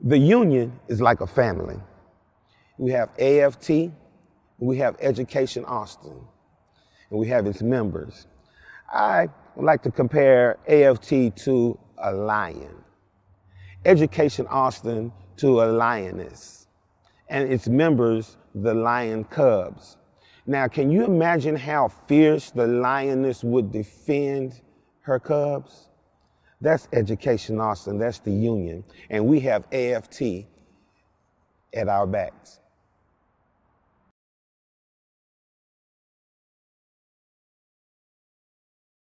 The union is like a family. We have AFT, we have Education Austin, and we have its members. I would like to compare AFT to a lion, Education Austin to a lioness, and its members, the lion cubs. Now, can you imagine how fierce the lioness would defend her cubs? That's Education Austin. That's the union. And we have AFT at our backs.